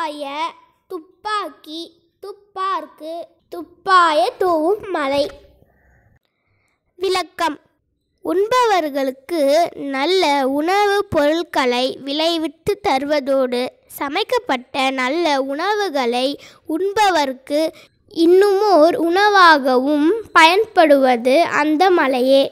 துப்பாய துப்பாக்கி துப்பார்க்கு துப்பாய தூவும் மலை விளக்கம் உண்பவர்களுக்கு நல்ல உணவு பொருட்களை விளைவித்து தருவதோடு சமைக்கப்பட்ட நல்ல உணவுகளை உண்பவர்க்கு இன்னுமோர் உணவாகவும் பயன்படுவது அந்த மலையே